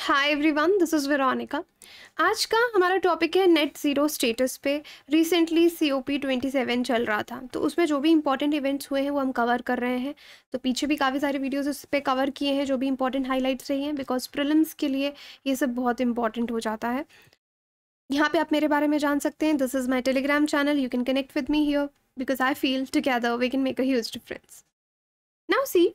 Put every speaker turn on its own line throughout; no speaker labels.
Hi everyone this is Veronica आज का हमारा टॉपिक है नेट ज़ीरो स्टेटस पे recently C O P twenty seven चल रहा था तो उसमें जो भी इंपॉर्टेंट इवेंट्स हुए हैं वो हम कवर कर रहे हैं तो पीछे भी काफ़ी सारे वीडियोस उस पर कवर किए हैं जो भी इंपॉर्टेंट हाईलाइट्स रही हैं बिकॉज प्रिलिम्स के लिए ये सब बहुत इंपॉर्टेंट हो जाता है यहाँ पे आप मेरे बारे में जान सकते हैं this is my Telegram channel you can connect with me here because I feel together we can make a huge difference now see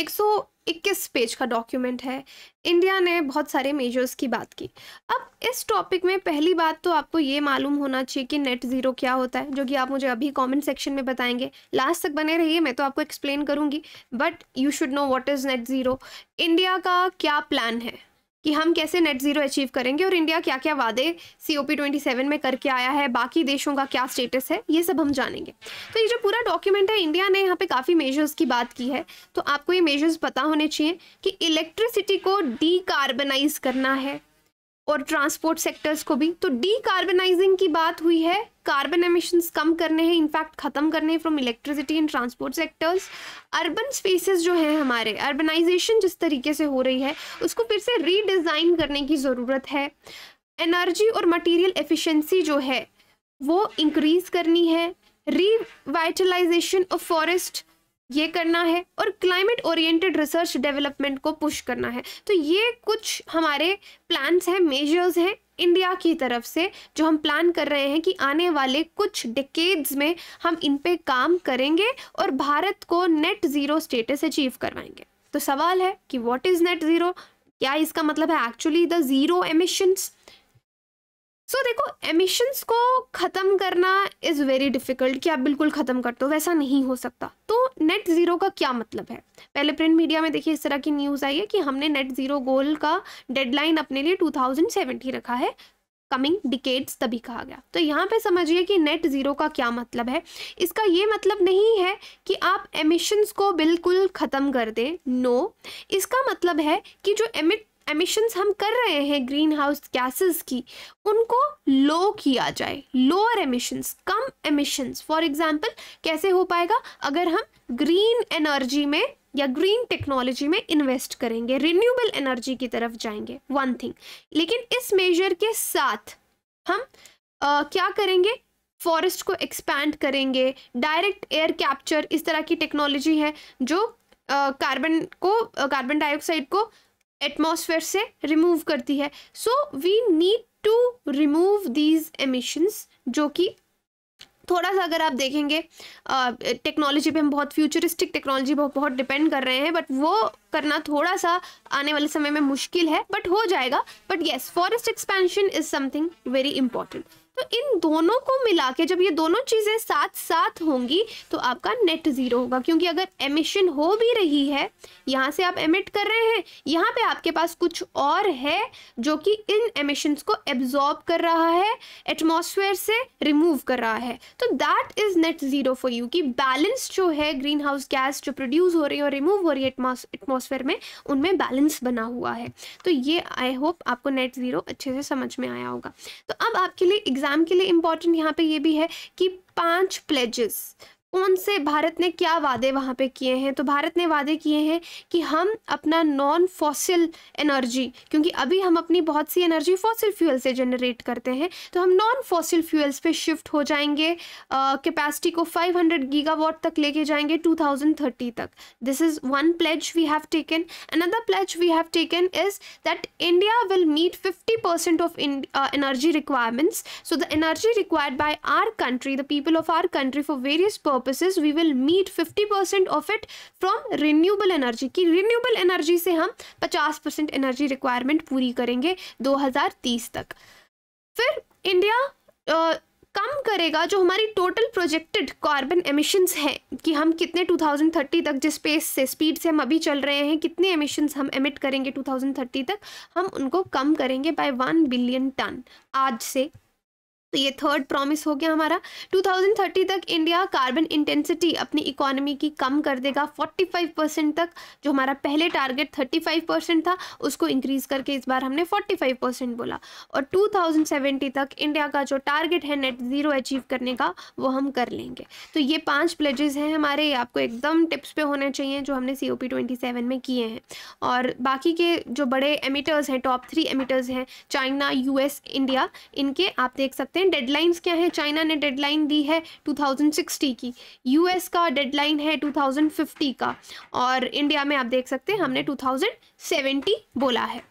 एक सौ इक्कीस पेज का डॉक्यूमेंट है इंडिया ने बहुत सारे मेजर्स की बात की अब इस टॉपिक में पहली बात तो आपको ये मालूम होना चाहिए कि नेट ज़ीरो क्या होता है जो कि आप मुझे अभी कमेंट सेक्शन में बताएंगे लास्ट तक बने रहिए मैं तो आपको एक्सप्लेन करूँगी but you should know what is net zero India का क्या प्लान है कि हम कैसे नेट ज़ीरो अचीव करेंगे और इंडिया क्या क्या वादे C O P twenty seven में करके आया है बाकी देशों का क्या स्टेटस है ये सब हम जानेंगे तो ये जो पूरा डॉक्यूमेंट है इंडिया ने यहाँ पे काफ़ी मेजर्स की बात की है तो आपको ये मेजर्स पता होने चाहिए कि इलेक्ट्रिसिटी को डी करना है और ट्रांसपोर्ट सेक्टर्स को भी तो डीकार्बनाइजिंग की बात हुई है कार्बन एमिशंस कम करने हैं इनफैक्ट ख़त्म करने हैं from electricity and transport sectors urban spaces जो हैं हमारे अर्बनाइजेशन जिस तरीके से हो रही है उसको फिर से रीडिज़ाइन करने की ज़रूरत है एनर्जी और मटेरियल एफिशेंसी जो है वो इंक्रीज़ करनी है रीवाइटलाइजेशन ऑफ फॉरेस्ट ये करना है और क्लाइमेट ओरिएंटेड रिसर्च डेवलपमेंट को पुश करना है तो ये कुछ हमारे प्लान्स हैं मेजर्स हैं इंडिया की तरफ से जो हम प्लान कर रहे हैं कि आने वाले कुछ डिकेड्स में हम इन पे काम करेंगे और भारत को नेट ज़ीरो स्टेटस अचीव करवाएंगे तो सवाल है कि व्हाट इज़ नेट ज़ीरो क्या इसका मतलब है actually the zero emissions so so, देखो एमिशंस को ख़त्म करना इज़ वेरी डिफ़िकल्ट कि आप बिल्कुल ख़त्म कर दो वैसा नहीं हो सकता तो नेट ज़ीरो का क्या मतलब है पहले प्रिंट मीडिया में देखिए इस तरह की न्यूज़ आई है कि हमने नेट ज़ीरो गोल का डेडलाइन अपने लिए 2070 रखा है कमिंग डिकेट्स तभी कहा गया तो यहाँ पे समझिए कि नेट ज़ीरो का क्या मतलब है इसका ये मतलब नहीं है कि आप एमिशंस को बिल्कुल ख़त्म कर दें नो no. इसका मतलब है कि जो एमिट एमिशंस हम कर रहे हैं ग्रीन हाउस गैसेस की उनको लो किया जाए लोअर एमिशंस कम एमिशंस फॉर एग्जांपल कैसे हो पाएगा अगर हम ग्रीन एनर्जी में या ग्रीन टेक्नोलॉजी में इन्वेस्ट करेंगे रिन्यूएबल एनर्जी की तरफ जाएंगे वन थिंग लेकिन इस मेजर के साथ हम आ, क्या करेंगे फॉरेस्ट को एक्सपैंड करेंगे डायरेक्ट एयर कैप्चर इस तरह की टेक्नोलॉजी है जो कार्बन uh, को कार्बन uh, डाइऑक्साइड को एटमोसफेयर से रिमूव करती है so we need to remove these emissions जो कि थोड़ा सा अगर आप देखेंगे टेक्नोलॉजी पे हम बहुत फ्यूचरिस्टिक टेक्नोलॉजी पर बहुत डिपेंड कर रहे हैं बट वो करना थोड़ा सा आने वाले समय में मुश्किल है बट हो जाएगा but yes forest expansion is something very important तो इन दोनों को मिला के जब ये दोनों चीज़ें साथ साथ होंगी तो आपका नेट ज़ीरो होगा क्योंकि अगर एमिशन हो भी रही है यहाँ से आप एमिट कर रहे हैं यहाँ पे आपके पास कुछ और है जो कि इन एमिशंस को एब्जॉर्ब कर रहा है एटमॉस्फेयर से रिमूव कर रहा है तो that is net zero for you कि बैलेंस जो है ग्रीन हाउस गैस जो प्रोड्यूस हो रही है और रिमूव हो रही है एटमोसफेयर में उनमें बैलेंस बना हुआ है तो ये आई होप आपको नेट ज़ीरो अच्छे से समझ में आया होगा तो अब आपके लिए एग्जाम एग्ज़ाम के लिए इंपॉर्टेंट यहाँ पे ये भी है कि पांच प्लेजेस उनसे भारत ने क्या वादे वहाँ पे किए हैं तो भारत ने वादे किए हैं कि हम अपना नॉन फॉसिल एनर्जी क्योंकि अभी हम अपनी बहुत सी एनर्जी फॉसिल फ्यूल से जनरेट करते हैं तो हम नॉन फॉसिल फ्यूल्स पे शिफ्ट हो जाएंगे कैपेसिटी को 500 गीगा तक लेके जाएंगे 2030 तक this is one pledge we have taken another pledge we have taken is that India will meet fifty percent of energy requirements so the energy required by our country the people of our country for various purpose purposes we will meet 50% of it from renewable energy ki renewable energy se hum 50% energy requirement puri karenge 2030 tak fir india uh, कम करेगा जो हमारी total projected carbon emissions हैं कि हम कितने 2030 तक जिस पेस से स्पीड से हम अभी चल रहे हैं कितने एमिशन्स हम एमिट करेंगे 2030 तक हम उनको कम करेंगे बाय वन बिलियन टन आज से तो ये थर्ड प्रॉमिस हो गया हमारा 2030 तक इंडिया कार्बन इंटेंसिटी अपनी इकोनॉमी की कम कर देगा 45 परसेंट तक जो हमारा पहले टारगेट 35 परसेंट था उसको इंक्रीज करके इस बार हमने 45 परसेंट बोला और 2070 तक इंडिया का जो टारगेट है नेट ज़ीरो अचीव करने का वो हम कर लेंगे तो ये पाँच प्लेजेस हैं हमारे आपको एकदम टिप्स पे होने चाहिए जो हमने सी ओ में किए हैं और बाकी के जो बड़े एमिटर्स हैं टॉप थ्री एमिटर्स हैं चाइना यूएस इंडिया इनके आप देख सकते हैं हैं डेडलाइंस क्या है चाइना ने डेडलाइन दी है 2060 की यूएस का डेडलाइन है 2050 का और इंडिया में आप देख सकते हैं हमने 2070 बोला है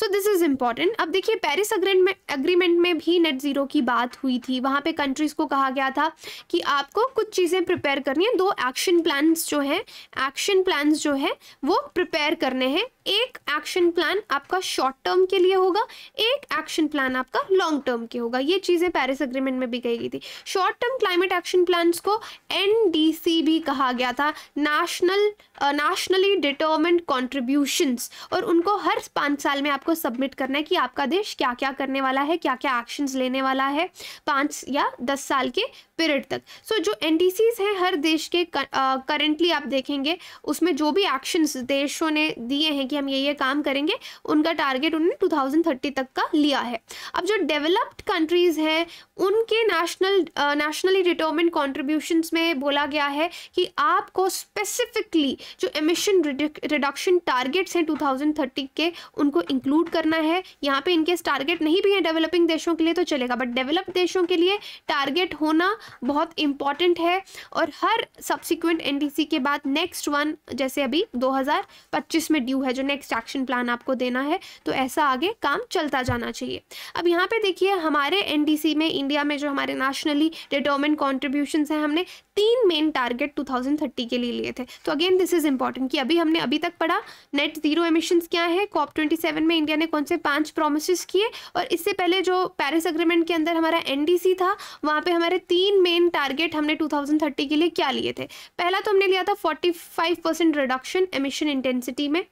सो दिस इज़ इम्पॉर्टेंट अब देखिए पेरिस अग्रीमेंट में भी नेट ज़ीरो की बात हुई थी वहाँ पे कंट्रीज़ को कहा गया था कि आपको कुछ चीज़ें प्रिपेयर करनी है दो एक्शन प्लान जो है एक्शन प्लान जो है वो प्रिपेयर करने हैं एक एक्शन प्लान आपका शॉर्ट टर्म के लिए होगा एक एक्शन प्लान आपका लॉन्ग टर्म के होगा ये चीज़ें पेरिस अग्रीमेंट में भी कही गई थी short term climate action plan को एन भी कहा गया था नेशनल नेशनली डिटर्मेंट कॉन्ट्रीब्यूशंस और उनको हर पाँच साल में आपको सबमिट करना है कि आपका देश क्या क्या करने वाला है क्या क्या एक्शंस लेने वाला है पाँच या दस साल के पीरियड तक सो so, जो एन हैं हर देश के करेंटली आप देखेंगे उसमें जो भी एक्शंस देशों ने दिए हैं कि हम ये ये काम करेंगे उनका टारगेट उन्होंने 2030 तक का लिया है अब जो डेवलप्ड कंट्रीज़ हैं उनके नेशनल नेशनली डिटर्मेंट कॉन्ट्रीब्यूशन में बोला गया है कि आपको स्पेसिफिकली जो एमिशन रिडक्शन टारगेट्स हैं 2030 के उनको इंक्लूड करना है यहाँ पे इनकेस टारगेट नहीं भी है डेवलपिंग देशों के लिए तो चलेगा बट डेवलप्ड देशों के लिए टारगेट होना बहुत इंपॉर्टेंट है और हर सब्सिक्वेंट एन के बाद नेक्स्ट वन जैसे अभी 2025 में ड्यू है जो नेक्स्ट एक्शन प्लान आपको देना है तो ऐसा आगे काम चलता जाना चाहिए अब यहाँ पे देखिए हमारे एन में इंडिया में जो हमारे नेशनली डिटर्मेंट कॉन्ट्रीब्यूशन हैं हमने तीन मेन टारगेट 2030 के लिए लिए थे तो अगेन दिस इज इंपॉर्टेंट कि अभी हमने अभी तक पढ़ा नेट जीरो एमिशंस क्या है कॉप 27 में इंडिया ने कौन से पांच प्रोमिस किए और इससे पहले जो पेरिस अग्रीमेंट के अंदर हमारा एनडीसी था वहां पे हमारे तीन मेन टारगेट हमने 2030 के लिए क्या लिए थे पहला तो हमने लिया था 45 परसेंट रिडक्शन एमिशन इंटेंसिटी में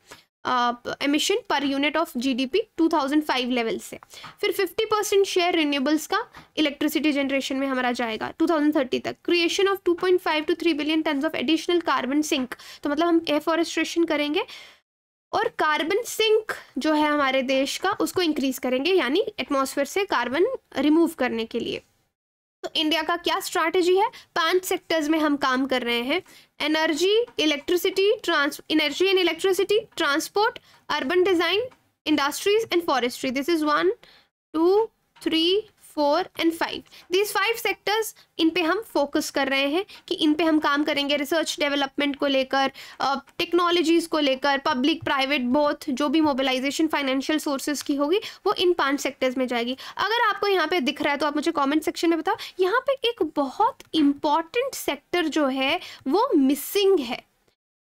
emission per unit of GDP 2005 level से फिर 50 परसेंट शेयर रिन्यूएबल्स का इलेक्ट्रिसिटी जनरेशन में हमारा जाएगा 2030 तक creation of 2.5 to 3 billion tonne of additional carbon sink तो मतलब हम एफॉरेस्ट्रेशन करेंगे और कार्बन सिंक जो है हमारे देश का उसको इंक्रीज करेंगे यानी एटमॉस्फेयर से कार्बन रिमूव करने के लिए तो इंडिया का क्या स्ट्रैटेजी है पांच सेक्टर्स में हम काम कर रहे हैं energy electricity trans energy and electricity transport urban design industries and forestry this is one two three four and five these five sectors इन पे हम फोकस कर रहे हैं कि इन पे हम काम करेंगे रिसर्च डेवलपमेंट को लेकर टेक्नोलॉजीज़ को लेकर पब्लिक प्राइवेट बोथ जो भी मोबिलाइजेशन फाइनेंशियल सोर्सेज की होगी वो इन पांच सेक्टर्स में जाएगी अगर आपको यहाँ पे दिख रहा है तो आप मुझे कॉमेंट सेक्शन में बताओ यहाँ पे एक बहुत इंपॉर्टेंट सेक्टर जो है वो मिसिंग है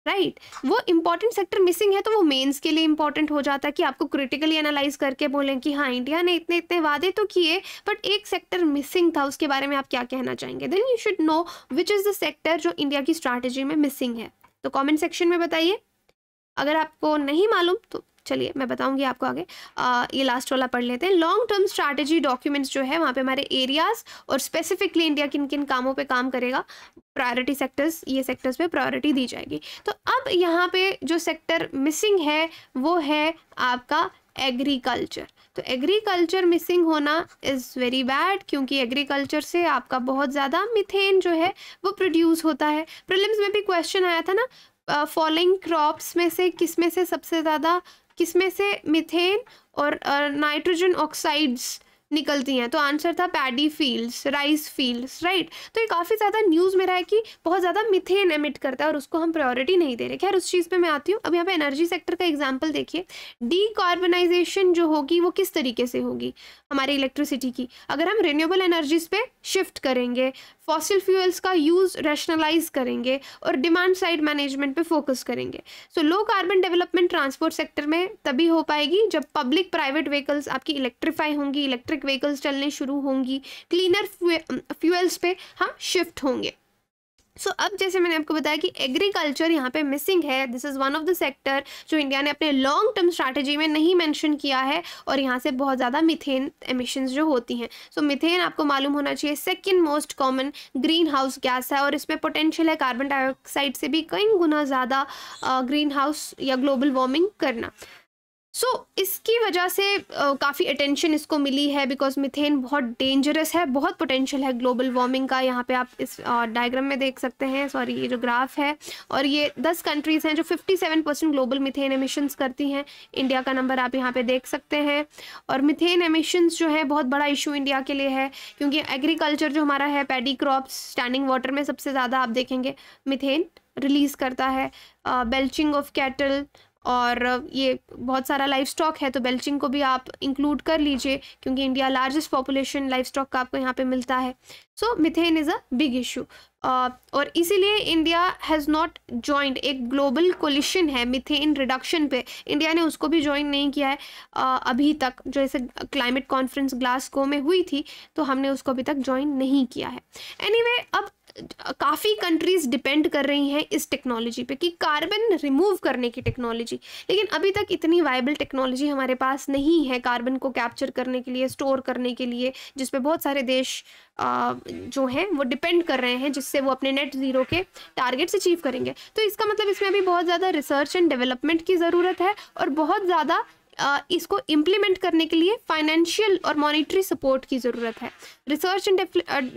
राइट right? वो इम्पॉर्टेंट सेक्टर मिसिंग है तो वो मेंस के लिए इम्पॉर्टेंट हो जाता है कि आपको क्रिटिकली एनालाइज करके बोलें कि हाँ इंडिया ने इतने इतने वादे तो किए बट एक सेक्टर मिसिंग था उसके बारे में आप क्या कहना चाहेंगे then you should know which is the sector जो इंडिया की स्ट्रैटेजी में मिसिंग है तो कमेंट सेक्शन में बताइए अगर आपको नहीं मालूम तो चलिए मैं बताऊंगी आपको आगे आ, ये लास्ट वाला पढ़ लेते हैं लॉन्ग टर्म स्ट्रैटेजी डॉक्यूमेंट्स जो है वहाँ पे हमारे एरियाज और स्पेसिफिकली इंडिया किन किन कामों पे काम करेगा प्रायोरिटी सेक्टर्स ये सेक्टर्स पे प्रायोरिटी दी जाएगी तो अब यहाँ पे जो सेक्टर मिसिंग है वो है आपका एग्रीकल्चर तो एग्रीकल्चर मिसिंग होना इज़ वेरी बैड क्योंकि एग्रीकल्चर से आपका बहुत ज़्यादा मिथेन जो है वो प्रोड्यूस होता है प्रिलिम्स में भी क्वेश्चन आया था ना फॉलोइंग uh, क्रॉप्स में से किस में से सबसे ज़्यादा किसमें से मिथेन और नाइट्रोजन ऑक्साइड्स निकलती हैं तो आंसर था paddy fields rice fields right तो ये काफ़ी ज़्यादा न्यूज़ में रहा है कि बहुत ज़्यादा मिथेन एमिट करता है और उसको हम प्रायोरिटी नहीं दे रहे खैर उस चीज़ पर मैं आती हूँ अब यहाँ पे एनर्जी सेक्टर का एग्जाम्पल देखिए डीकार्बनाइजेशन जो होगी वो किस तरीके से होगी हमारी इलेक्ट्रिसिटी की अगर हम रिन्यूएबल एनर्जीज पे शिफ्ट करेंगे फॉसिल फ्यूल्स का यूज़ रैशनलाइज करेंगे और डिमांड साइड मैनेजमेंट पे फोकस करेंगे so low carbon development transport sector में तभी हो पाएगी जब पब्लिक प्राइवेट व्हीकल्स आपकी इलेक्ट्रीफाई होंगी इलेक्ट्रिक इलेक्ट्रिक व्हीकल्स चलने शुरू होंगी क्लीनर फ्यूल्स पे हम हाँ, शिफ्ट होंगे सो so, अब जैसे मैंने आपको बताया कि एग्रीकल्चर यहाँ पे मिसिंग है this is one of the sector जो इंडिया ने अपने लॉन्ग टर्म स्ट्रैटेजी में नहीं मेंशन किया है और यहाँ से बहुत ज़्यादा मिथेन एमिशंस जो होती हैं सो so, मिथेन आपको मालूम होना चाहिए second most common greenhouse gas है और इसमें पोटेंशियल है कार्बन डाइऑक्साइड से भी कई गुना ज़्यादा ग्रीन हाउस या ग्लोबल वार्मिंग करना सो so, इसकी वजह से काफ़ी अटेंशन इसको मिली है बिकॉज मिथेन बहुत डेंजरस है बहुत पोटेंशियल है ग्लोबल वार्मिंग का यहाँ पे आप इस डायग्राम में देख सकते हैं सॉरी ये जो ग्राफ है और ये 10 कंट्रीज़ हैं जो 57 परसेंट ग्लोबल मिथेन एमिशंस करती हैं इंडिया का नंबर आप यहाँ पे देख सकते हैं और मिथेन एमिशंस जो है बहुत बड़ा इशू इंडिया के लिए है क्योंकि एग्रीकल्चर जो हमारा है पैडी क्रॉप्स स्टैंडिंग वाटर में सबसे ज़्यादा आप देखेंगे मिथेन रिलीज़ करता है बेल्चिंग ऑफ कैटल और ये बहुत सारा लाइफ स्टॉक है तो बेल्चिंग को भी आप इंक्लूड कर लीजिए क्योंकि India largest population livestock का आपको यहाँ पे मिलता है so methane is a big issue और इसीलिए इंडिया हैज़ नॉट जॉइंड एक ग्लोबल कोलिशन है मिथेन रिडक्शन पे इंडिया ने उसको भी ज्वाइन नहीं किया है uh, अभी तक जो जैसे क्लाइमेट कॉन्फ्रेंस ग्लासगो में हुई थी तो हमने उसको अभी तक ज्वाइन नहीं किया है एनी anyway, अब काफ़ी कंट्रीज़ डिपेंड कर रही हैं इस टेक्नोलॉजी पे कि कार्बन रिमूव करने की टेक्नोलॉजी लेकिन अभी तक इतनी वाइबल टेक्नोलॉजी हमारे पास नहीं है कार्बन को कैप्चर करने के लिए स्टोर करने के लिए जिस पे बहुत सारे देश आ, जो हैं वो डिपेंड कर रहे हैं जिससे वो अपने नेट ज़ीरो के टारगेट्स अचीव करेंगे तो इसका मतलब इसमें अभी बहुत ज़्यादा रिसर्च एंड डेवलपमेंट की ज़रूरत है और बहुत ज़्यादा इसको इम्प्लीमेंट करने के लिए फाइनेंशियल और मॉनिटरी सपोर्ट की ज़रूरत है रिसर्च एंड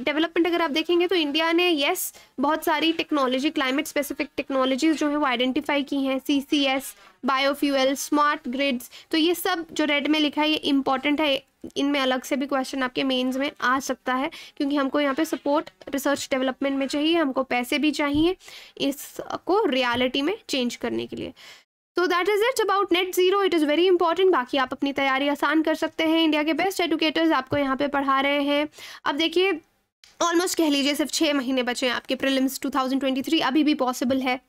डेवलपमेंट अगर आप देखेंगे तो इंडिया ने येस बहुत सारी टेक्नोलॉजी क्लाइमेट स्पेसिफिक टेक्नोलॉजीज़ जो है वो आइडेंटिफाई की हैं C C S biofuel smart grids तो ये सब जो रेड में लिखा है ये इंपॉर्टेंट है इनमें अलग से भी क्वेश्चन आपके मेंस में आ सकता है क्योंकि हमको यहाँ पे सपोर्ट रिसर्च डेवलपमेंट में चाहिए हमको पैसे भी चाहिए इसको रियलिटी में चेंज करने के लिए तो that is it's about net zero it is very important बाकी आप अपनी तैयारी आसान कर सकते हैं इंडिया के बेस्ट एडुकेटर्स आपको यहाँ पे पढ़ा रहे हैं अब देखिए ऑलमोस्ट कह लीजिए सिर्फ छः महीने बचे हैं आपके प्रिलिम्स 2023 अभी भी पॉसिबल है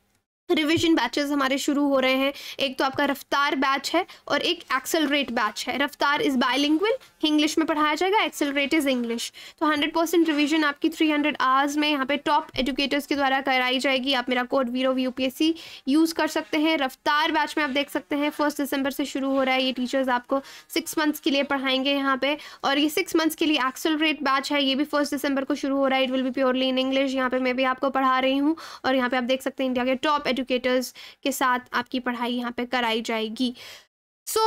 रिविजन बैचेस हमारे शुरू हो रहे हैं एक तो आपका रफ्तार बैच है और एक एक्सेलरेट बैच है रफ्तार इज़ बायलिंगुअल इंग्लिश में पढ़ाया जाएगा एक्सेलरेट इज़ इंग्लिश तो 100 परसेंट रिविजन आपकी 300 आवर्स में यहाँ पे टॉप एजुकेटर्स के द्वारा कराई जाएगी आप मेरा कोड वीरो वी यूपीएससी यूज़ कर सकते हैं रफ्तार बैच में आप देख सकते हैं फर्स्ट दिसंबर से शुरू हो रहा है ये टीचर्स आपको सिक्स मंथ्स के लिए पढ़ाएंगे यहाँ पर और ये सिक्स मंथ्स के लिए एक्सेलरेट बैच है ये भी फर्स्ट दिसंबर को शुरू हो रहा है इट विल भी प्योरली इन इंग्लिश यहाँ पर मैं भी आपको पढ़ा रही हूँ और यहाँ पर आप देख सकते हैं इंडिया के टॉप एजुकेटर्स के साथ आपकी पढ़ाई यहाँ पे कराई जाएगी सो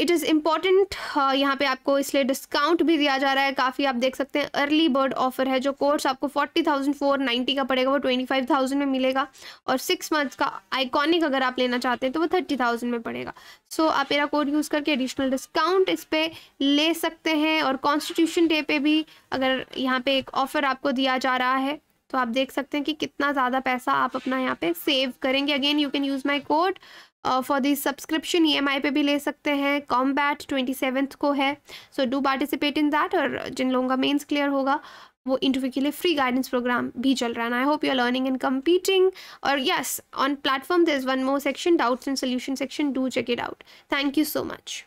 इट इज़ इम्पॉर्टेंट यहाँ पे आपको इसलिए डिस्काउंट भी दिया जा रहा है काफ़ी आप देख सकते हैं अर्ली बर्ड ऑफर है जो कोर्स आपको फोर्टी थाउजेंड फोर नाइन्टी का पड़ेगा वो ट्वेंटी फाइव थाउजेंड में मिलेगा और सिक्स मंथ का आइकॉनिक अगर आप लेना चाहते हैं तो वो थर्टी थाउजेंड में पड़ेगा सो so, आप मेरा कोड यूज़ करके एडिशनल डिस्काउंट इस पर ले सकते हैं और कॉन्स्टिट्यूशन डे पे भी अगर यहाँ पे एक ऑफ़र आपको दिया जा रहा है तो आप देख सकते हैं कि कितना ज़्यादा पैसा आप अपना यहाँ पे सेव करेंगे again you can use my code for this subscription E M I पे भी ले सकते हैं बैट ट्वेंटी सेवन्थ को है so do participate in that और जिन लोगों का मेन्स क्लियर होगा वो इंटरव्यू के लिए फ्री गाइडेंस प्रोग्राम भी चल रहा है I hope you are learning and competing और yes on platform there is one more section doubts and solution section do check it out thank you so much